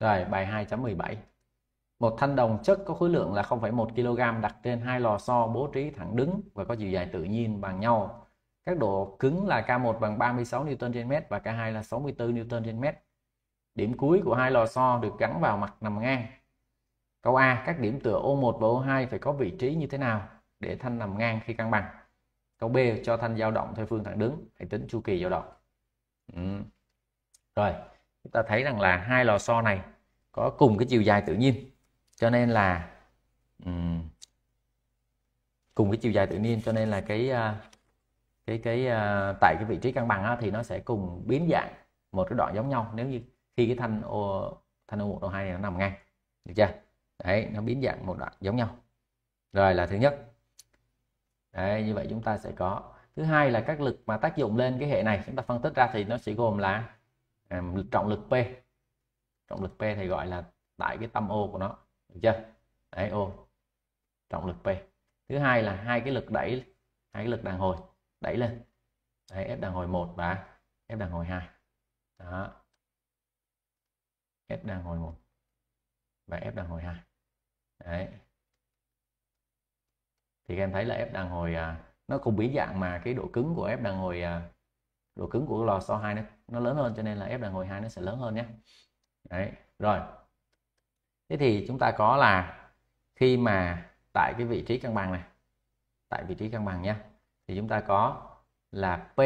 Rồi bài 2.17 Một thanh đồng chất có khối lượng là 0,1 kg đặt trên hai lò xo bố trí thẳng đứng và có chiều dài tự nhiên bằng nhau. Các độ cứng là K1 bằng 36 newton trên mét và K2 là 64 newton trên mét. Điểm cuối của hai lò xo được gắn vào mặt nằm ngang. Câu A, các điểm tựa O1 và O2 phải có vị trí như thế nào để thanh nằm ngang khi cân bằng? Câu B, cho thanh dao động theo phương thẳng đứng, hãy tính chu kỳ dao động. Ừ. Rồi, chúng ta thấy rằng là hai lò xo này có cùng cái chiều dài tự nhiên cho nên là um, cùng cái chiều dài tự nhiên cho nên là cái à, cái cái à, tại cái vị trí cân bằng á, thì nó sẽ cùng biến dạng một cái đoạn giống nhau nếu như khi cái thanh ô thanh ô một ô hai này nó nằm ngang được chưa đấy nó biến dạng một đoạn giống nhau rồi là thứ nhất đấy như vậy chúng ta sẽ có thứ hai là các lực mà tác dụng lên cái hệ này chúng ta phân tích ra thì nó sẽ gồm là trọng lực P trọng lực P thì gọi là tại cái tâm ô của nó được chưa đấy ô trọng lực P thứ hai là hai cái lực đẩy hai cái lực đàn hồi đẩy lên đấy, F đàn hồi 1 và F đàn hồi 2 đó F đàn hồi 1 và F đàn hồi 2 đấy thì các em thấy là F đàn hồi à, nó cũng bị dạng mà cái độ cứng của F đàn hồi à, độ cứng của lò xo 2 nó, nó lớn hơn cho nên là ép đàn hồi 2 nó sẽ lớn hơn nhé đấy rồi thế thì chúng ta có là khi mà tại cái vị trí cân bằng này tại vị trí cân bằng nhé thì chúng ta có là P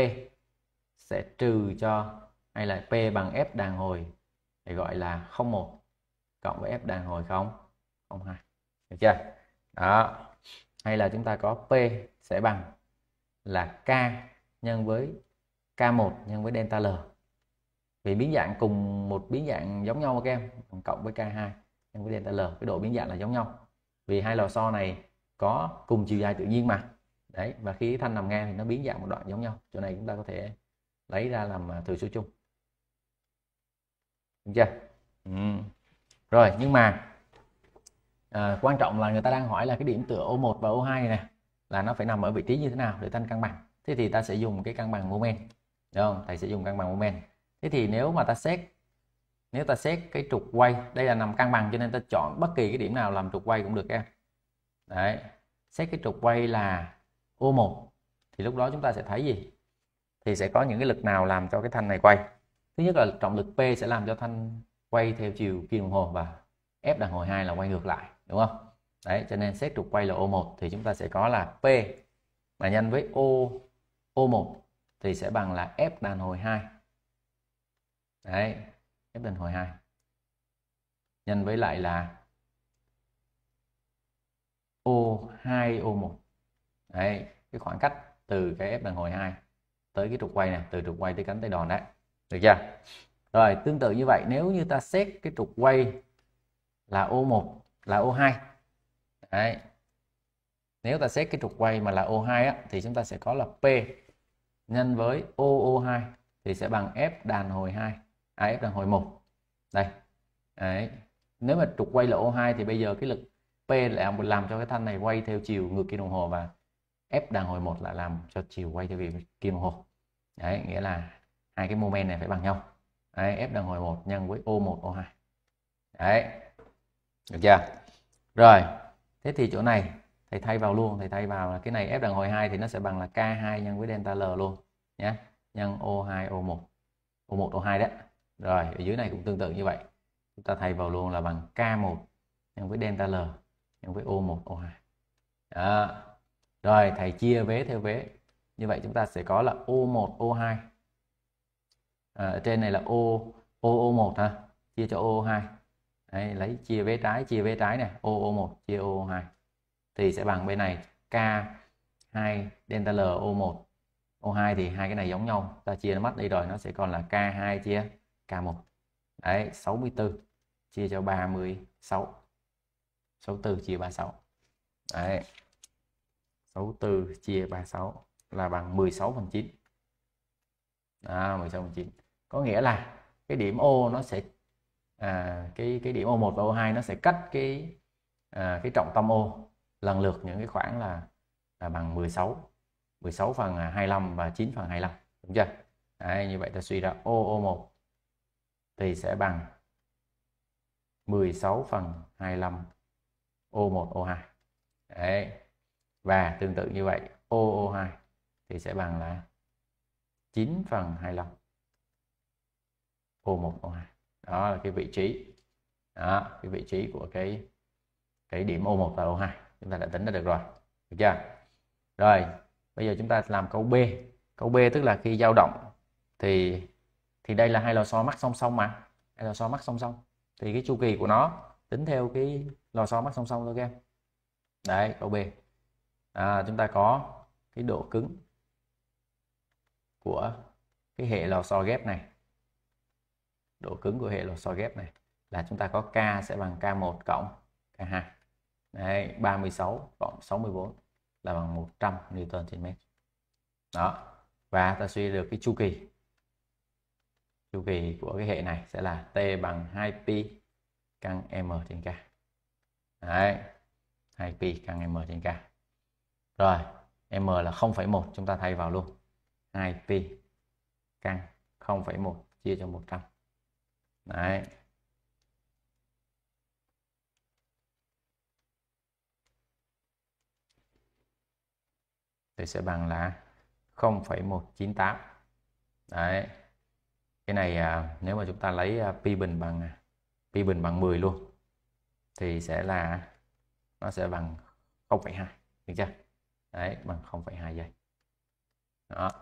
sẽ trừ cho hay là P bằng F đàn hồi để gọi là 01 cộng với F đàn hồi 0 02 được chưa đó hay là chúng ta có P sẽ bằng là K nhân với K1 nhân với delta L vì biến dạng cùng một biến dạng giống nhau các em cộng với K2 nhân với delta L cái độ biến dạng là giống nhau vì hai lò xo này có cùng chiều dài tự nhiên mà đấy và khi thanh nằm ngang thì nó biến dạng một đoạn giống nhau chỗ này chúng ta có thể lấy ra làm à, thừa số chung đúng chưa ừ. rồi nhưng mà à, quan trọng là người ta đang hỏi là cái điểm tựa O1 và O2 này, này là nó phải nằm ở vị trí như thế nào để thanh cân bằng thế thì ta sẽ dùng cái cân bằng moment Đúng không? Thầy sẽ dùng cân bằng moment. Thế thì nếu mà ta xét nếu ta xét cái trục quay, đây là nằm cân bằng cho nên ta chọn bất kỳ cái điểm nào làm trục quay cũng được em. Đấy. Xét cái trục quay là O1 thì lúc đó chúng ta sẽ thấy gì? Thì sẽ có những cái lực nào làm cho cái thanh này quay. Thứ nhất là trọng lực P sẽ làm cho thanh quay theo chiều kim đồng hồ và F đàn hồi 2 là quay ngược lại, đúng không? Đấy, cho nên xét trục quay là O1 thì chúng ta sẽ có là P mà nhân với O O1 thì sẽ bằng là F đàn hồi 2. Đấy, F đàn hồi 2. Nhân với lại là O2 O1. Đấy, cái khoảng cách từ cái F đàn hồi 2 tới cái trục quay này, từ trục quay tới cánh tay đòn đấy. Được chưa? Rồi, tương tự như vậy nếu như ta xét cái trục quay là O1 là O2. Đấy. Nếu ta xét cái trục quay mà là O2 á thì chúng ta sẽ có là P nhân với OO2 thì sẽ bằng F đàn hồi 2 à, F đàn hồi 1 đây đấy nếu mà trục quay là O2 thì bây giờ cái lực P lại làm cho cái thanh này quay theo chiều ngược kim đồng hồ và F đàn hồi 1 lại làm cho chiều quay theo kim đồng hồ đấy nghĩa là hai cái moment này phải bằng nhau đấy, F đàn hồi 1 nhân với O1 O2 đấy được chưa rồi thế thì chỗ này thầy thay vào luôn thầy thay vào là cái này F đàn hồi 2 thì nó sẽ bằng là K2 nhân với delta L luôn nhé nhân O2 O1 O1 O2 đó rồi ở dưới này cũng tương tự như vậy chúng ta thay vào luôn là bằng K1 nhân với delta L nhân với O1 O2 đó. rồi thầy chia vế theo vế như vậy chúng ta sẽ có là O1 O2 à, ở trên này là O O O1 ha chia cho O2 Đấy, lấy chia vế trái chia vế trái này O O1 chia O O2 thì sẽ bằng bên này K2 delta L O1 O2 thì hai cái này giống nhau ta chia nó mất đi rồi nó sẽ còn là K2 chia K1 đấy 64 chia cho 36 64 chia 36 đấy 64 chia 36 là bằng 16 phần 9 đó, 16 phần 9 có nghĩa là cái điểm O nó sẽ à, cái cái điểm O1 và O2 nó sẽ cách cái à, cái trọng tâm O lần lượt những cái khoảng là, là bằng 16 16 phần 25 à, và 9 phần 25 đúng chưa Đấy, như vậy ta suy ra OO1 thì sẽ bằng 16 phần 25 O1 O2 Đấy. và tương tự như vậy OO2 thì sẽ bằng là 9 phần 25 O1 O2 đó là cái vị trí đó cái vị trí của cái cái điểm O1 và O2 chúng ta đã tính ra được rồi được chưa rồi bây giờ chúng ta làm câu b câu b tức là khi dao động thì thì đây là hai lò xo mắc song song mà hai lò xo mắc song song thì cái chu kỳ của nó tính theo cái lò xo mắc song song thôi các em đấy câu b à, chúng ta có cái độ cứng của cái hệ lò xo ghép này độ cứng của hệ lò xo ghép này là chúng ta có k sẽ bằng k1 cộng k2 Đấy, 36 cộng 64 là bằng 100 Newton trên mét. Đó. Và ta suy được cái chu kỳ. Chu kỳ của cái hệ này sẽ là T bằng 2pi căn m trên k. Đấy. 2pi căn m trên k. Rồi, m là 0,1 chúng ta thay vào luôn. 2pi căn 0,1 chia cho 100. Đấy, tôi sẽ bằng là 0,198 đấy cái này à, nếu mà chúng ta lấy à, pi bình bằng à, pi bình bằng 10 luôn thì sẽ là nó sẽ bằng 0,2 được chưa đấy bằng 0,2 giây đó